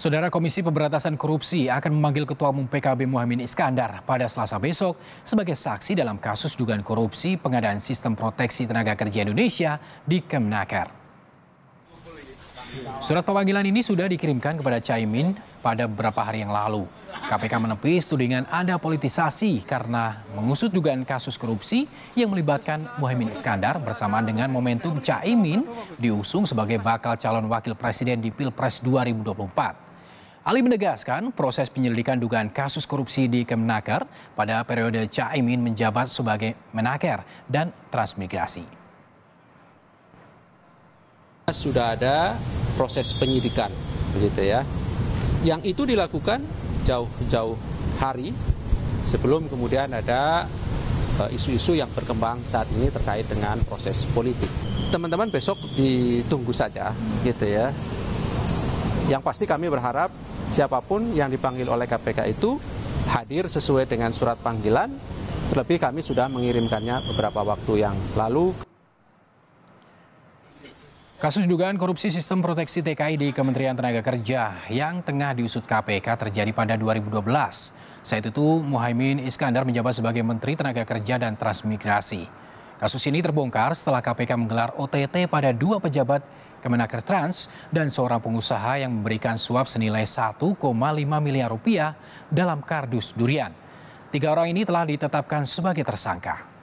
Saudara Komisi Pemberantasan Korupsi akan memanggil Ketua Umum PKB Muhammad Iskandar pada Selasa besok sebagai saksi dalam kasus dugaan korupsi pengadaan sistem proteksi tenaga kerja Indonesia di Kemnaker. Surat pemanggilan ini sudah dikirimkan kepada Caimin pada beberapa hari yang lalu. KPK menepis tudingan ada politisasi karena mengusut dugaan kasus korupsi yang melibatkan Muhammad Iskandar bersamaan dengan momentum Caimin diusung sebagai bakal calon wakil presiden di Pilpres 2024. Ali menegaskan proses penyelidikan dugaan kasus korupsi di Kemenaker pada periode Caimin menjabat sebagai menaker dan transmigrasi. Sudah ada proses penyidikan, begitu ya. Yang itu dilakukan jauh-jauh hari sebelum kemudian ada eh, isu-isu yang berkembang saat ini terkait dengan proses politik. Teman-teman besok ditunggu saja, gitu ya. Yang pasti kami berharap siapapun yang dipanggil oleh KPK itu hadir sesuai dengan surat panggilan. Terlebih kami sudah mengirimkannya beberapa waktu yang lalu. Kasus dugaan korupsi sistem proteksi TKI di Kementerian Tenaga Kerja yang tengah diusut KPK terjadi pada 2012. Saat itu Muhaimin Iskandar menjabat sebagai Menteri Tenaga Kerja dan Transmigrasi. Kasus ini terbongkar setelah KPK menggelar OTT pada dua pejabat Kemenaker Trans, dan seorang pengusaha yang memberikan suap senilai 1,5 miliar rupiah dalam kardus durian. Tiga orang ini telah ditetapkan sebagai tersangka.